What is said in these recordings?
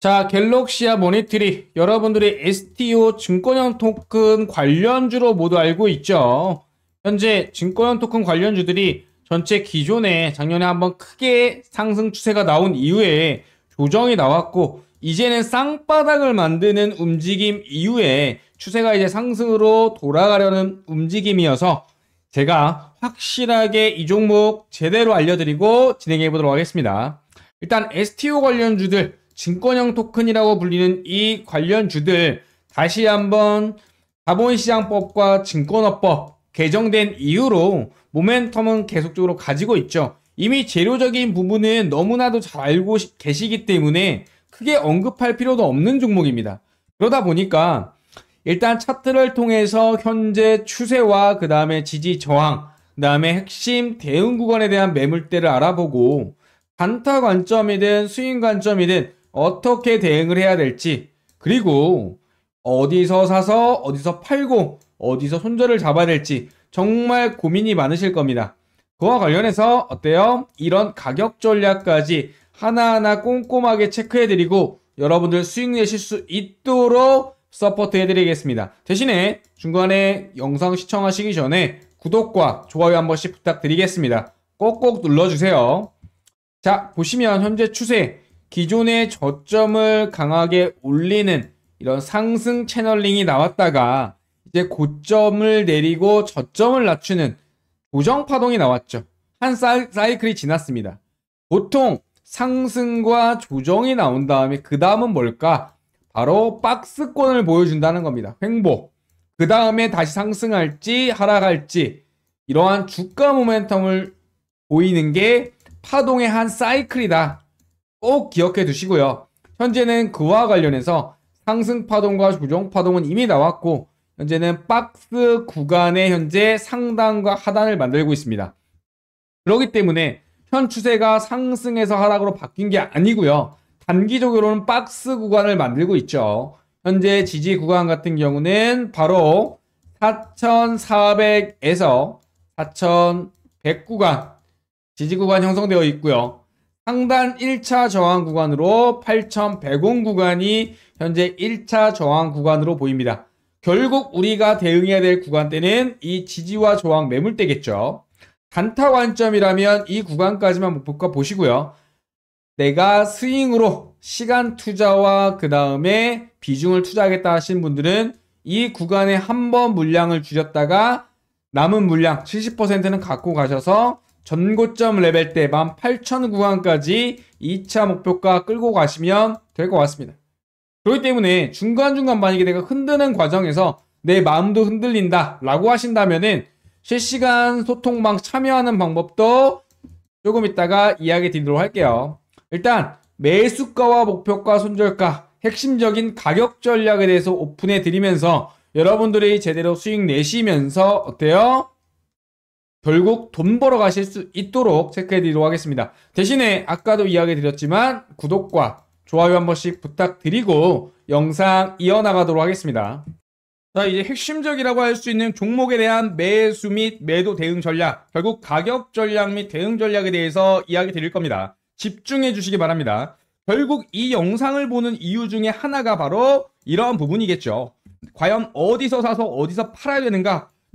자, 갤럭시아 모니터리 여러분들이 STO 증권형 토큰 관련주로 모두 알고 있죠. 현재 증권형 토큰 관련주들이 전체 기존에 작년에 한번 크게 상승 추세가 나온 이후에 조정이 나왔고, 이제는 쌍바닥을 만드는 움직임 이후에 추세가 이제 상승으로 돌아가려는 움직임이어서 제가 확실하게 이 종목 제대로 알려드리고 진행해 보도록 하겠습니다. 일단 STO 관련주들 증권형 토큰이라고 불리는 이 관련 주들 다시 한번 자본시장법과 증권업법 개정된 이후로 모멘텀은 계속적으로 가지고 있죠. 이미 재료적인 부분은 너무나도 잘 알고 계시기 때문에 크게 언급할 필요도 없는 종목입니다. 그러다 보니까 일단 차트를 통해서 현재 추세와 그 다음에 지지 저항, 그 다음에 핵심 대응 구간에 대한 매물대를 알아보고 단타 관점이든 수익 관점이든 어떻게 대응을 해야 될지 그리고 어디서 사서 어디서 팔고 어디서 손절을 잡아야 될지 정말 고민이 많으실 겁니다. 그와 관련해서 어때요? 이런 가격 전략까지 하나하나 꼼꼼하게 체크해드리고 여러분들 수익 내실 수 있도록 서포트 해드리겠습니다. 대신에 중간에 영상 시청하시기 전에 구독과 좋아요 한 번씩 부탁드리겠습니다. 꼭꼭 눌러주세요. 자, 보시면 현재 추세 기존의 저점을 강하게 올리는 이런 상승 채널링이 나왔다가 이제 고점을 내리고 저점을 낮추는 조정 파동이 나왔죠. 한 사이, 클이 지났습니다. 보통 상승과 조정이 나온 다음에 그 다음은 뭘까? 바로 박스권을 보여준다는 겁니다. 횡보. 그 다음에 다시 상승할지 하락할지 이러한 주가 모멘텀을 보이는 게 파동의 한 사이클이다. 꼭 기억해 두시고요. 현재는 그와 관련해서 상승 파동과 조정 파동은 이미 나왔고 현재는 박스 구간에 현재 상단과 하단을 만들고 있습니다. 그렇기 때문에 현 추세가 상승에서 하락으로 바뀐 게 아니고요. 단기적으로는 박스 구간을 만들고 있죠. 현재 지지 구간 같은 경우는 바로 4,400에서 4,100 구간 지지 구간 형성되어 있고요. 상단 1차 저항 구간으로 8,100원 구간이 현재 1차 저항 구간으로 보입니다. 결국 우리가 대응해야 될 구간대는 이 지지와 저항 매물대겠죠. 단타 관점이라면 이 구간까지만 목표가 보시고요. 내가 스윙으로 시간 투자와 그 다음에 비중을 투자하겠다 하신 분들은 이 구간에 한 번 물량을 줄였다가 남은 물량 70%는 갖고 가셔서 전고점 레벨 대만 8 0 0 구간까지 2차 목표가 끌고 가시면 될 것 같습니다. 그렇기 때문에 중간중간 만약에 내가 흔드는 과정에서 내 마음도 흔들린다 라고 하신다면은 실시간 소통방 참여하는 방법도 조금 이따가 이야기 드리도록 할게요. 일단 매수가와 목표가 손절가 핵심적인 가격 전략에 대해서 오픈해 드리면서 여러분들이 제대로 수익 내시면서 어때요? 결국 돈 벌어 가실 수 있도록 체크해 드리도록 하겠습니다. 대신에 아까도 이야기 드렸지만 구독과 좋아요 한 번씩 부탁드리고 영상 이어나가도록 하겠습니다. 자, 이제 핵심적이라고 할 수 있는 종목에 대한 매수 및 매도 대응 전략, 결국 가격 전략 및 대응 전략에 대해서 이야기 드릴 겁니다. 집중해 주시기 바랍니다. 결국 이 영상을 보는 이유 중에 하나가 바로 이러한 부분이겠죠. 과연 어디서 사서 어디서 팔아야 되는가?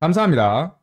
감사합니다.